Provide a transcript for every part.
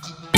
Thank you.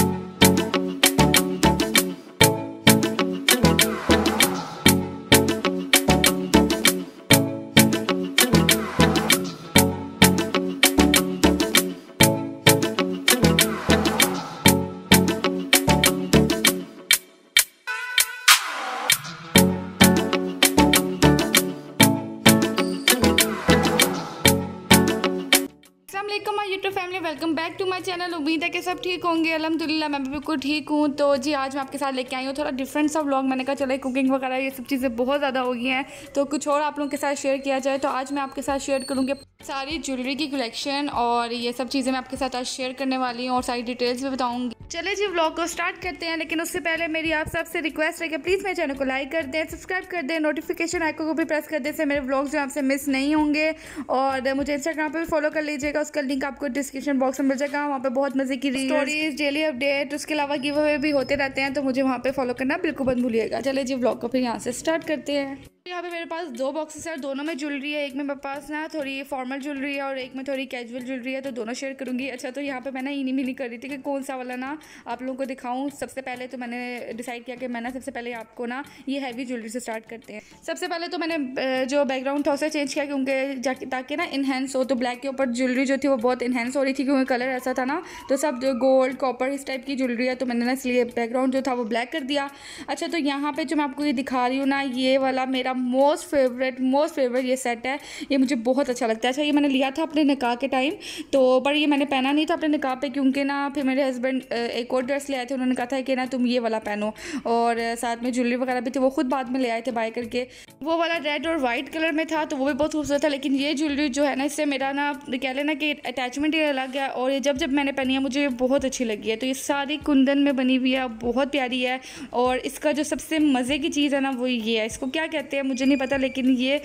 Hello family welcome back to my channel उम्मीद है कि सब ठीक होंगे अलहमदिल्ला मैं भी बिल्कुल ठीक हूँ तो जी आज मैं आपके साथ लेके आई हूँ थोड़ा डिफरेंट सा व्लॉग मैंने कहा चले कुकिंग वगैरह ये सब चीज़ें बहुत ज़्यादा हो गई हैं तो कुछ और आप लोगों के साथ शेयर किया जाए तो आज मैं आपके साथ शेयर करूँगी सारी ज्वेलरी की कलेक्शन और ये सब चीज़ें मैं आपके साथ आज शेयर करने वाली हूँ और सारी डिटेल्स भी बताऊँगी चले जी व्लॉग को स्टार्ट करते हैं लेकिन उससे पहले मेरी आप सबसे रिक्वेस्ट है कि प्लीज़ मेरे चैनल को लाइक कर दें सब्सक्राइब कर दें नोटिफिकेशन आइकन को भी प्रेस कर दें से मेरे ब्लॉग जो आपसे मिस नहीं होंगे और मुझे इंस्टाग्राम पर भी फॉलो कर लीजिएगा उसका लिंक आपको डिस्क्रिप्शन बॉक्स में मिल जाएगा वहाँ पर बहुत मज़े की स्टोरीज डेली अपडेट उसके अलावा गिव अवे भी होते रहते हैं तो मुझे वहाँ पर फॉलो करना बिल्कुल बंद भूलिएगा चले जी व्लॉग को फिर यहाँ से स्टार्ट करते हैं यहाँ पे मेरे पास दो बॉक्सेस है दोनों में ज्वेलरी है एक में मेरे पास ना थोड़ी फॉर्मल ज्वेलरी है और एक में थोड़ी कैजुअल ज्वेलरी है तो दोनों शेयर करूँगी अच्छा तो यहाँ पे मैं ना इनी नहीं कर रही थी कि कौन सा वाला ना आप लोगों को दिखाऊँ सबसे पहले तो मैंने डिसाइड किया कि मैं ना सबसे पहले आपको ना ये हैवी ज्वेलरी से स्टार्ट करते हैं सबसे पहले तो मैंने जो बैकग्राउंड था उसे चेंज किया क्योंकि ताकि ना इन्हेंस हो तो ब्लैक के ऊपर ज्वेलरी जो थी वो बहुत इन्हेंस हो रही थी क्योंकि कलर ऐसा था ना तो सब जो गोल्ड कॉपर इस टाइप की ज्वेलरी है तो मैंने ना इसलिए बैकग्राउंड जो था वो ब्लैक कर दिया अच्छा तो यहाँ पर जो मैं आपको ये दिखा रही हूँ ना ये वाला मेरा मेरा मोस्ट फेवरेट मोस्ट फेवरेट ये सेट है ये मुझे बहुत अच्छा लगता है अच्छा ये मैंने लिया था अपने निकाह के टाइम तो पर ये मैंने पहना नहीं था अपने निकाह पे क्योंकि ना फिर मेरे हस्बैंड एक और ड्रेस ले आए थे उन्होंने कहा था कि ना तुम ये वाला पहनो और साथ में ज्वेलरी वगैरह भी थी वो खुद बाद में ले आए थे बाय करके वो वाला रेड और वाइट कलर में था तो वो भी बहुत खूबसूरत था लेकिन ये ज्वेलरी जो है ना इससे मेरा ना कह लेना कि अटैचमेंट ये अलग है और ये जब जब मैंने पहनी है मुझे बहुत अच्छी लगी है तो ये सारी कुंदन में बनी हुई है बहुत प्यारी है और इसका जो सबसे मज़े की चीज़ है ना वो ये है इसको क्या कहते हैं है मुझे नहीं पता लेकिन ये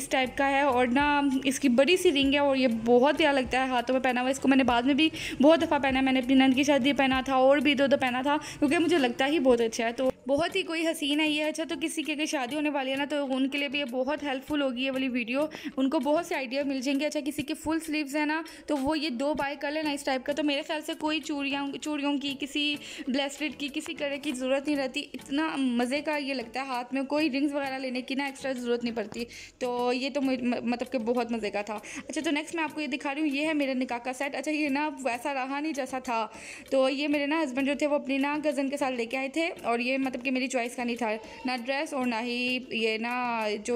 इस टाइप का है और ना इसकी बड़ी सी रिंग है और ये बहुत प्यार लगता है हाथों में पहना हुआ इसको मैंने बाद में भी बहुत दफ़ा पहना मैंने अपनी नंद की शादी पहना था और भी दो दो पहना था क्योंकि मुझे लगता ही बहुत अच्छा है तो बहुत ही कोई हसीन है ये अच्छा तो किसी के शादी होने वाली है ना तो उनके लिए भी ये बहुत हेल्पफुल होगी ये वाली वीडियो उनको बहुत से आइडिया मिल जाएंगे अच्छा किसी के फुल स्लीव्स है ना तो वो ये दो बाय कर लेना इस टाइप का तो मेरे ख्याल से कोई चूड़ियाँ चूड़ियों की किसी ब्लेसलेट की किसी कलर की ज़रूरत नहीं रहती इतना मज़े का ये लगता है हाथ में कोई रिंग्स वगैरह लेने की ना एक्स्ट्रा ज़रूरत नहीं पड़ती तो ये तो मतलब कि बहुत मज़े का था अच्छा तो नेक्स्ट मैं आपको ये दिखा रही हूँ ये है मेरे निकाह का सेट अच्छा ये ना वैसा रहा नहीं जैसा था तो ये मेरे ना हस्बैंड जो थे वो अपनी ना कज़न के साथ लेके आए थे और ये मतलब मतलब कि मेरी चॉइस का नहीं था ना ड्रेस और ना ही ये ना जो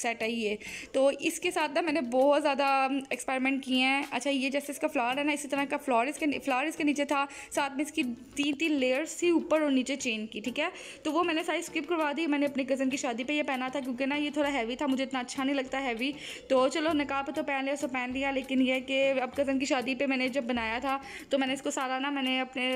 सेट है ये तो इसके साथ ना मैंने बहुत ज़्यादा एक्सपेरिमेंट किए हैं अच्छा ये जैसे इसका फ्लावर है ना इसी तरह का फ्लावर इसके फ्लावर इसके नीचे था साथ में इसकी तीन तीन लेयर्स थी ऊपर और नीचे चेन की ठीक है तो वो मैंने सारी स्किप करवा दी मैंने अपने कज़न की शादी पर यह पहना था क्योंकि ना ये थोड़ा हैवी था मुझे इतना अच्छा नहीं लगता हैवी तो चलो नकाब पर तो पहन लिया सो पहन लिया लेकिन यह कि अब कज़न की शादी पर मैंने जब बनाया था तो मैंने इसको सारा ना मैंने अपने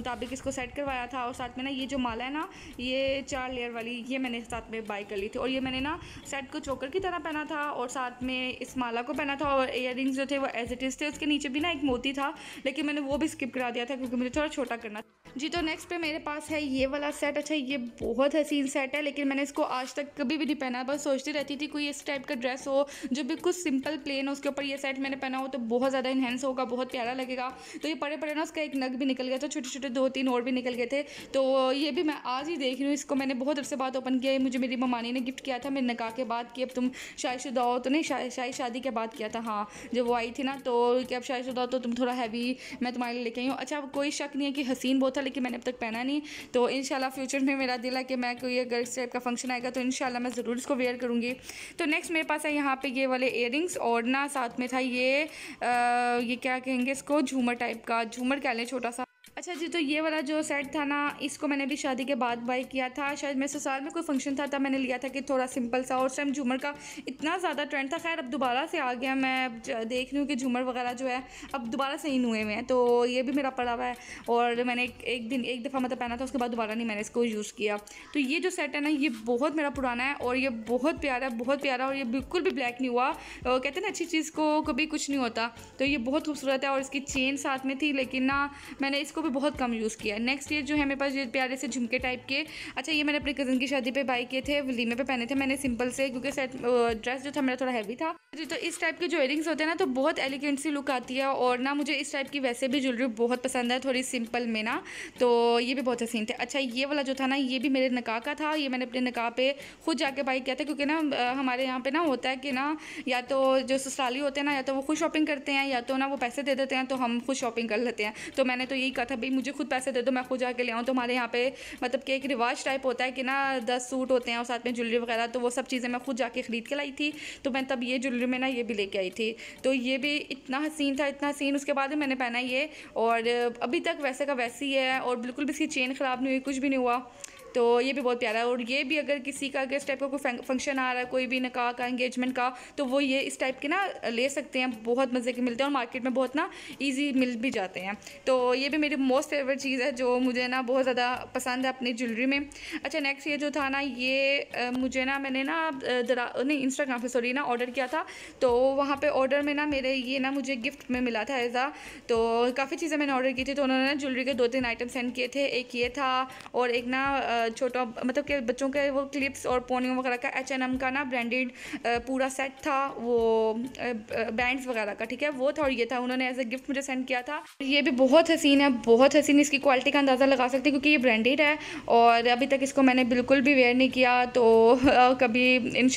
मुताबिक इसको सेट करवाया था और साथ में ना ये जो माला है ना ना ये चार लेयर वाली ये मैंने साथ में बाई कर ली थी और ये मैंने ना सेट को चोकर की तरह पहना था और साथ में इस माला को पहना था और इयर जो थे वो एज इट इज़ थे उसके नीचे भी ना एक मोती था लेकिन मैंने वो भी स्किप करा दिया था क्योंकि मुझे थोड़ा छोटा करना था जी तो नेक्स्ट पे मेरे पास है ये वाला सेट अच्छा ये बहुत हसीन सेट है लेकिन मैंने इसको आज तक कभी भी नहीं पहना बस सोचती रहती थी कोई इस टाइप का ड्रेस हो जो बिल्कुल सिंपल प्लेन हो उसके ऊपर ये सेट मैंने पहना हो तो बहुत ज़्यादा इन्हेंस होगा बहुत प्यारा लगेगा तो ये पड़े पड़े ना उसका एक नग भी निकल गया था छोटे छोटे दो तीन और भी निकल गए थे तो ये भी मैं आज ही देख रही हूँ इसको मैंने बहुत अरसे बाद ओपन किया मुझे मेरी ममानी ने गिफ्ट किया था मेरे निकाह के बाद कि अब तुम शायशुदा हो तो नहीं शायद शाय शादी के बाद किया था हाँ जब वो आई थी ना तो कि अब शुदा हो तो तुम थोड़ा हैवी मैं तुम्हारे लिए लेके आई हूँ अच्छा कोई शक नहीं है कि हसीन बहुत था लेकिन मैंने अब तक पहना नहीं तो इन फ्यूचर में मेरा दिल है कि मैं कोई अगर इस टाइप का फंक्शन आएगा तो इन मैं ज़रूर इसको वेयर करूँगी तो नेक्स्ट मेरे पास है यहाँ पर ये वाले इयर और ना साथ में था ये ये क्या कहेंगे इसको झूमर टाइप का झूमर कह लें छोटा सा अच्छा जी तो ये वाला जो सेट था ना इसको मैंने भी शादी के बाद बाई किया था शायद मेरे ससुराल में कोई फंक्शन था तब मैंने लिया था कि थोड़ा सिंपल सा और उस टाइम झूमर का इतना ज़्यादा ट्रेंड था खैर अब दोबारा से आ गया मैं देख रही हूँ कि झूमर वगैरह जो है अब दोबारा से इन हुए हुए हैं तो ये भी मेरा पड़ा हुआ है और मैंने एक, एक दिन एक दफ़ा मतलब पहना था उसके बाद दोबारा नहीं मैंने इसको यूज़ किया तो ये जो सेट है ना ये बहुत मेरा पुराना है और ये बहुत प्यारा है बहुत प्यारा और ये बिल्कुल भी ब्लैक नहीं हुआ कहते हैं ना अच्छी चीज़ को कभी कुछ नहीं होता तो ये बहुत खूबसूरत है और इसकी चेन साथ में थी लेकिन ना मैंने इसको भी भी बहुत कम यूज़ किया नेक्स्ट ईयर जो है मेरे पास ये प्यारे से झुमके टाइप के अच्छा ये मैंने अपने कज़न की शादी पे बाई किए थे वलीमे पे पहने थे मैंने सिंपल से क्योंकि सेट ड्रेस जो था मेरा थोड़ा हैवी था तो इस टाइप के जो इयरिंग्स होते हैं ना तो बहुत एलिगेंट सी लुक आती है और ना मुझे इस टाइप की वैसे भी ज्वेलरी बहुत पसंद है थोड़ी सिंपल में ना तो ये भी बहुत हसीन थे अच्छा ये वाला जो था ना ये भी मेरे निकाह का था ये मैंने अपने निकाह पे खुद जाके बाई किया था क्योंकि ना हमारे यहाँ पे ना होता है कि ना या तो जो ससुराली होते हैं ना या तो वो खुद शॉपिंग करते हैं या तो ना वो पैसे दे देते हैं तो हम खुद शॉपिंग कर लेते हैं तो मैंने तो यही कहा था भाई मुझे खुद पैसे दे दो मैं खुद जाके ले आऊँ तो हमारे यहाँ पे मतलब कि एक रिवाज टाइप होता है कि ना दस सूट होते हैं और साथ में ज्वेलरी वगैरह तो वो सब चीज़ें मैं खुद जाके ख़रीद के लाई थी तो मैं तब ये ज्वेलरी में ना ये भी लेके आई थी तो ये भी इतना हसीन था इतना हसीन उसके बाद मैंने पहना ये और अभी तक वैसे का वैसी है और बिल्कुल भी इसकी चेन ख़राब नहीं हुई कुछ भी नहीं हुआ तो ये भी बहुत प्यारा है और ये भी अगर किसी का अगर इस टाइप का कोई फंक्शन आ रहा है कोई भी निकाह का इंगेजमेंट का तो वो ये इस टाइप के ना ले सकते हैं बहुत मज़े के मिलते हैं और मार्केट में बहुत ना ईजी मिल भी जाते हैं तो ये भी मेरी मोस्ट फेवरेट चीज़ है जो मुझे ना बहुत ज़्यादा पसंद है अपनी ज्वेलरी में अच्छा नेक्स्ट ये जो था ना ये मुझे ना मैंने ना दरा नहीं इंस्टाग्राम पर सॉरी ना ऑर्डर किया था तो वहाँ पर ऑर्डर में ना मेरे ये ना मुझे गिफ्ट में मिला था ऐसा तो काफ़ी चीज़ें मैंने ऑर्डर की थी तो उन्होंने ना ज्वेलरी के दो तीन आइटम सेंड किए थे एक ये था और एक ना छोटा मतलब के बच्चों के वो क्लिप्स और पोनियो वगैरह का एच एन एम का ना ब्रांडेड पूरा सेट था वो बैंड्स वगैरह का ठीक है वो था और ये था उन्होंने एज ए गिफ्ट मुझे सेंड किया था ये भी बहुत हसीन है बहुत हसीन इसकी क्वालिटी का अंदाज़ा लगा सकते हैं क्योंकि ये ब्रांडेड है और अभी तक इसको मैंने बिल्कुल भी वेयर नहीं किया तो कभी इन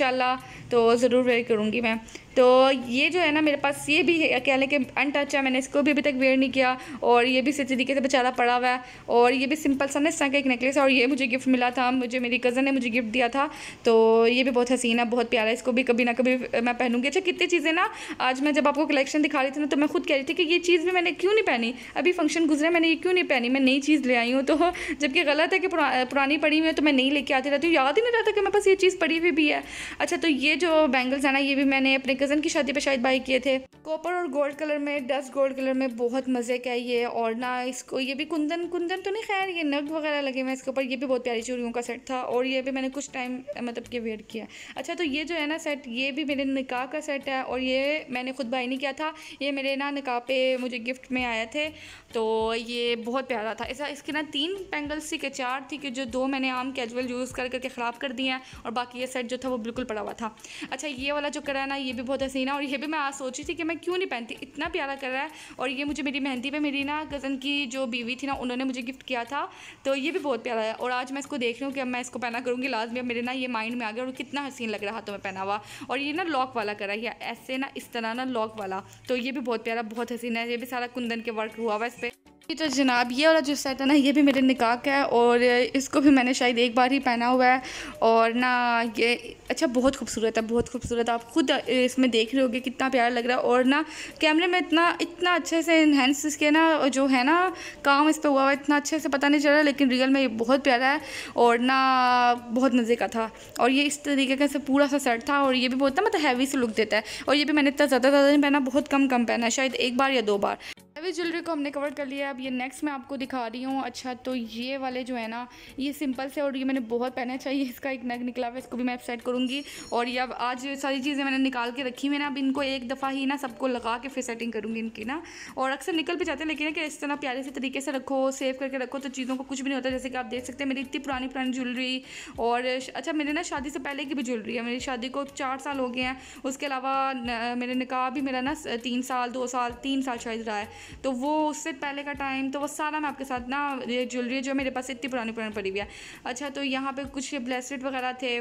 तो ज़रूर वेयर करूँगी मैं तो ये जो है ना मेरे पास ये भी है कह लें कि अनटच है मैंने इसको भी अभी तक वेयर नहीं किया और ये भी इसी तरीके से बेचारा पड़ा हुआ है और ये भी सिंपल सा नस्सा का एक नेकलेस और ये मुझे गिफ्ट मिला था मुझे मेरी कज़न ने मुझे गिफ्ट दिया था तो ये भी बहुत हसीन है बहुत प्यारा है इसको भी कभी ना कभी मैं पहनूंगी अच्छा कितनी चीज़ें ना आज मैं जब आपको कलेक्शन दिखा रही थी ना तो मैं खुद कह रही थी कि ये चीज़ भी मैंने क्यों नहीं पहनी अभी फंक्शन गुजरा मैंने ये क्यों नहीं पहनी मैं नई चीज़ ले आई हूँ तो जबकि गलत है कि पुरानी पड़ी हुई है तो मैं नहीं लेके आती रहती हूँ याद ही नहीं रहता कि मेरे पास ये चीज़ पड़ी हुई भी है अच्छा तो ये जो बैंगल्स है ना ये भी मैंने अपने कज़न की शादी पर शायद बाई किए थे कॉपर और गोल्ड कलर में डस्ट गोल्ड कलर में बहुत मज़े का ये और ना इसको ये भी कुंदन कुंदन तो नहीं खैर ये नग वगैरह लगे हुए हैं इसके ऊपर ये भी बहुत प्यारी चूड़ियों का सेट था और ये भी मैंने कुछ टाइम मतलब कि वेट किया अच्छा तो ये जो है ना सेट ये भी मेरे निकाह का सेट है और ये मैंने खुद बाई नहीं किया था ये मेरे ना निकाह पे मुझे गिफ्ट में आए थे तो ये बहुत प्यारा था ऐसा इसके ना तीन बैंगल्स थी कि चार थी कि जो दो मैंने आम कैजुअल यूज़ कर करके ख़राब कर दिए हैं और बाकी ये सेट जो था वो बिल्कुल पड़ा हुआ था अच्छा ये वाला जो करा है ना ये भी बहुत हसीन है और ये भी मैं आज सोची थी कि मैं क्यों नहीं पहनती इतना प्यारा कर रहा है और ये मुझे मेरी मेहंदी पर मेरी ना कज़न की जो बीवी थी ना उन्होंने मुझे गिफ्ट किया था तो ये भी बहुत प्यारा है और आज मैं इसको देख रही हूँ कि अब मैं इसको पहना करूँगी लाजमी अब मेरे ना ये माइंड में आ गया और कितना हसीन लग रहा था मैं पहना हुआ और ये ना लॉक वाला करा है ऐसे ना इस तरह ना लॉक वाला तो ये भी बहुत प्यारा बहुत हसीन है ये भी सारा कुंदन के वर्क हुआ हुआ कि तो जनाब ये वाला जो सेट है ना ये भी मेरे निकाह का है और इसको भी मैंने शायद एक बार ही पहना हुआ है और ना ये अच्छा बहुत खूबसूरत है बहुत खूबसूरत आप खुद इसमें देख रहे होगे कितना प्यारा लग रहा है और ना कैमरे में इतना इतना अच्छे से इनहेंस इसके ना जो है ना काम इस पर हुआ हुआ इतना अच्छे से पता नहीं चल रहा लेकिन रियल में ये बहुत प्यारा है और ना बहुत मज़े का था और ये इस तरीके का से पूरा सा सेट था और ये भी बहुत ना मतलब हैवी से लुक देता है और ये भी मैंने इतना ज़्यादा ज़्यादा नहीं पहना बहुत कम कम पहना शायद एक बार या दो बार हैवी ज्वेलरी को हमने कवर कर लिया है अब ये नेक्स्ट मैं आपको दिखा रही हूँ अच्छा तो ये वाले जो है ना ये सिंपल से और ये मैंने बहुत पहना चाहिए इसका एक नग निकला हुआ इसको भी मैं सेट करूँगी और ये अब आज सारी चीज़ें मैंने निकाल के रखी हुई ना अब इनको एक दफ़ा ही ना सबको लगा के फिर सेटिंग करूँगी इनकी ना और अक्सर निकल भी जाते हैं लेकिन कि इस तरह प्यारे से तरीके से रखो सेव करके रखो तो चीज़ों को कुछ भी नहीं होता जैसे कि आप देख सकते हैं मेरी इतनी पुरानी पुरानी ज्वेलरी और अच्छा मेरे ना शादी से पहले की भी ज्वेलरी है मेरी शादी को चार साल हो गए हैं उसके अलावा मेरे निकाह भी मेरा ना तीन साल दो साल तीन साल शायद रहा है तो वो उससे पहले का टाइम तो वो सारा मैं आपके साथ ना ये ज्वेलरी जो मेरे पास इतनी पुरानी पुरानी पड़ी हुई है अच्छा तो यहाँ पर कुछ ब्लेसलेट वगैरह थे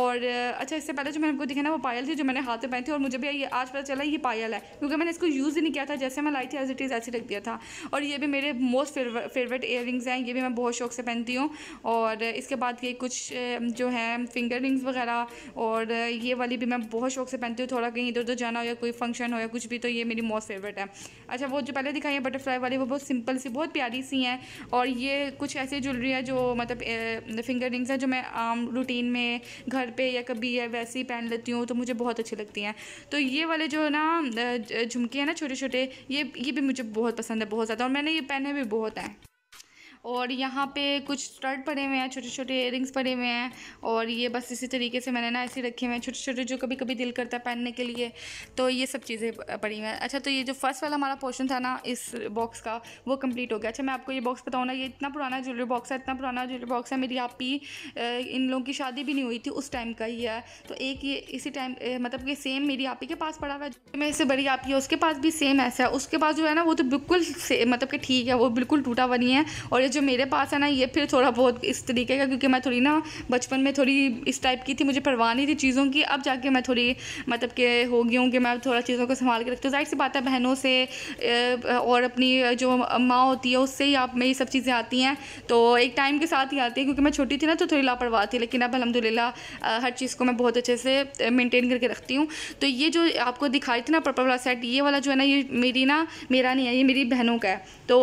और अच्छा इससे पहले जो मैंने आपको दिखा ना वो पायल थी जो मैंने हाथ में पहनी थी और मुझे भी ये आज पता चला ये पायल है क्योंकि मैंने इसको यूज़ ही नहीं किया था जैसे मैं लाई थी एज इट इज़ ऐसे रख दिया था और ये भी मेरे मोस्ट फेवरेट इयर हैं ये भी मैं बहुत शौक से पहनती हूँ और इसके बाद ये कुछ जो है फिंगर रिंग्स वगैरह और ये वाली भी मैं बहुत शौक से पहनती हूँ थोड़ा कहीं इधर उधर जाना हो या कोई फंक्शन हो या कुछ भी तो ये मेरी मोस्ट फेवरेट है अच्छा वो जो पहले वगैरह दिखाई है बटरफ्लाई वाली वो बहुत सिंपल सी बहुत प्यारी सी हैं और ये कुछ ऐसी ज्वेलरी है जो मतलब फिंगर रिंग्स हैं जो मैं आम रूटीन में घर पे या कभी या वैसे ही पहन लेती हूँ तो मुझे बहुत अच्छी लगती हैं तो ये वाले जो ना झुमके हैं ना छोटे छोटे ये ये भी मुझे बहुत पसंद है बहुत ज़्यादा और मैंने ये पहने भी बहुत हैं और यहाँ पे कुछ स्टर्ट पड़े हुए हैं छोटे छोटे इयरिंग्स पड़े हुए हैं और ये बस इसी तरीके से मैंने ना ऐसे रखे हुए हैं छोटे छोटे जो कभी कभी दिल करता है पहनने के लिए तो ये सब चीज़ें पड़ी हुई हैं अच्छा तो ये जो फर्स्ट वाला हमारा पोर्शन था ना इस बॉक्स का वो कम्प्लीट हो गया अच्छा मैं आपको ये बॉक्स बताऊँ ना ये इतना पुराना ज्वेलरी बॉक्स है इतना पुराना ज्वेलरी बॉक्स है मेरी ही इन लोगों की शादी भी नहीं हुई थी उस टाइम का ही है तो एक ये इसी टाइम मतलब कि सेम मेरी ही के पास पड़ा हुआ है जो इससे बड़ी आप है उसके पास भी सेम ऐसा है उसके पास जो है ना वो तो बिल्कुल मतलब कि ठीक है वो बिल्कुल टूटा हुआ नहीं है और जो मेरे पास है ना ये फिर थोड़ा बहुत इस तरीके का क्योंकि मैं थोड़ी ना बचपन में थोड़ी इस टाइप की थी मुझे परवाह नहीं थी चीज़ों की अब जाके मैं थोड़ी मतलब कि हो गई हूँ कि मैं थोड़ा चीज़ों को संभाल के रखती हूँ जाहिर सी बात है बहनों से और अपनी जो माँ होती है उससे ही आप में ये सब चीज़ें आती हैं तो एक टाइम के साथ ही आती है क्योंकि मैं छोटी थी ना तो थोड़ी लापरवाह थी लेकिन अब अलहमदिल्ला हर चीज़ को मैं बहुत अच्छे से मेनटेन करके रखती हूँ तो ये जो आपको दिखाई थी ना पर्पल वाला सेट ये वाला जो है ना ये मेरी ना मेरा नहीं है ये मेरी बहनों का है तो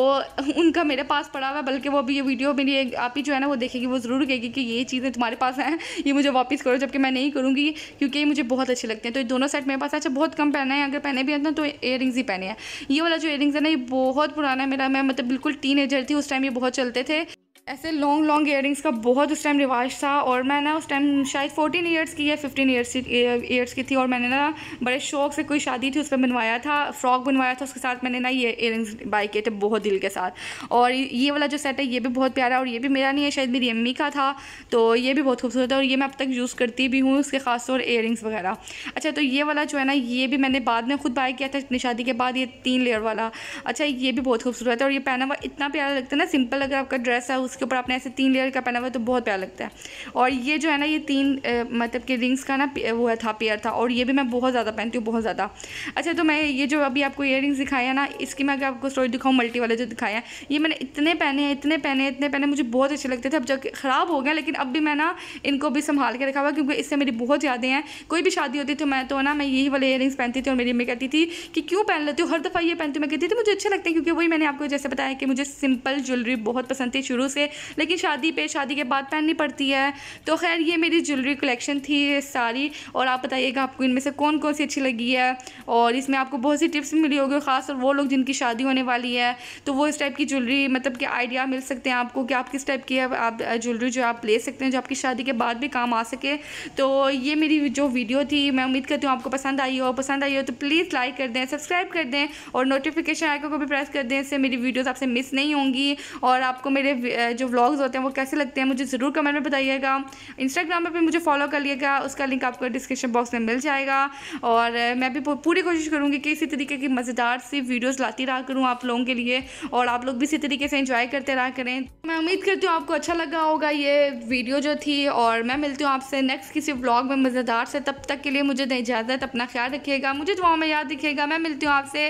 उनका मेरे पास पड़ा हुआ है बल्कि वो अभी ये वीडियो मेरी एक आप ही जो है ना वो देखेगी वो ज़रूर कहेगी कि ये चीज़ें तुम्हारे पास हैं ये मुझे वापस करो जबकि मैं नहीं करूँगी क्योंकि ये मुझे बहुत अच्छे लगते हैं तो ये दोनों सेट मेरे पास अच्छा बहुत कम पहना है अगर पहने भी हैं ना तो इयर ही पहने हैं ये वाला जो इयर है ना ये बहुत पुराना है मेरा मैं मतलब बिल्कुल टीन थी उस टाइम ये बहुत चलते थे ऐसे लॉन्ग लॉन्ग ईयरिंग्स का बहुत उस टाइम रिवाज था और मैं ना उस टाइम शायद फोर्टीन ईयर्स की या फिफ्टीन ईयर्स ईयर्स की थी और मैंने ना बड़े शौक से कोई शादी थी उस पर बनवाया था फ्रॉक बनवाया था उसके साथ मैंने ना ये ईयरिंग्स बाई किए थे बहुत दिल के साथ और ये वाला जो सेट है ये भी बहुत प्यारा और ये भी मेरा नहीं है शायद मेरी अम्मी का था तो ये भी बहुत खूबसूरत है और ये मैं अब तक यूज़ करती भी हूँ उसके खास तौर ईयर वगैरह अच्छा तो ये वाला जो है ना ये भी मैंने बाद में खुद बाई किया था अपनी शादी के बाद ये तीन लेयर वाला अच्छा ये भी बहुत खूबसूरत है और ये पहना हुआ इतना प्यारा लगता है ना सिंपल अगर आपका ड्रेस है उसके ऊपर आपने ऐसे तीन लेयर का पहना हुआ है तो बहुत प्यारा लगता है और ये जो है ना ये तीन मतलब कि रिंग्स का ना वो था पेयर था और ये भी मैं बहुत ज़्यादा पहनती हूँ बहुत ज़्यादा अच्छा तो मैं ये जो अभी आपको ईयर रिंग्स दिखाया हैं ना इसकी मैं अगर आपको स्टोरी दिखाऊँ मल्टी वाले जो दिखाए हैं ये मैंने इतने पहने हैं इतने पहने हैं इतने पहने मुझे बहुत अच्छे लगते थे अब जब ख़राब हो गया लेकिन अब भी मैं ना इनको भी संभाल के रखा हुआ क्योंकि इससे मेरी बहुत यादें हैं कोई भी शादी होती थी तो मैं तो ना मैं यही वाले ईयर पहनती थी और मेरी मम्मी कहती थी कि क्यों पहन लेती हूँ हर दफ़ा ये पहनती हूँ मैं कहती थी मुझे अच्छे लगते हैं क्योंकि वही मैंने आपको जैसे बताया कि मुझे सिंपल ज्वेलरी बहुत पसंद थी शुरू से लेकिन शादी पे शादी के बाद पहननी पड़ती है तो खैर ये मेरी ज्वेलरी कलेक्शन थी सारी और आप बताइएगा आपको इनमें से कौन कौन सी अच्छी लगी है और इसमें आपको बहुत सी टिप्स मिली होगी ख़ास और वो लोग जिनकी शादी होने वाली है तो वो इस टाइप की ज्वेलरी मतलब कि आइडिया मिल सकते हैं आपको कि आप किस टाइप की आप ज्वेलरी जो आप ले सकते हैं जो आपकी शादी के बाद भी काम आ सके तो ये मेरी जो वीडियो थी मैं उम्मीद करती हूँ आपको पसंद आई हो पसंद आई हो तो प्लीज़ लाइक कर दें सब्सक्राइब कर दें और नोटिफिकेशन आइकन को भी प्रेस कर दें इससे मेरी वीडियोस आपसे मिस नहीं होंगी और आपको मेरे जो व्लॉग्स होते हैं वो कैसे लगते हैं मुझे ज़रूर कमेंट में बताइएगा इंस्टाग्राम पर भी मुझे फॉलो कर लिएगा उसका लिंक आपको डिस्क्रिप्शन बॉक्स में मिल जाएगा और मैं भी पूरी कोशिश करूँगी कि इसी तरीके की मज़ेदार सी वीडियोज़ लाती रहा करूँ आप लोगों के लिए और आप लोग भी इसी तरीके से इंजॉय करते रहा करें मैं उम्मीद करती हूँ आपको अच्छा लगा होगा ये वीडियो जो थी और मैं मिलती हूँ आपसे नेक्स्ट किसी व्लॉग में मज़ेदार से तब तक के लिए मुझे दें इजाज़त अपना ख्याल रखिएगा मुझे दुआ में याद रखिएगा मैं मिलती हूँ आपसे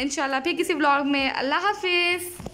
इन फिर किसी व्लॉग में अल्लाह हाफिज़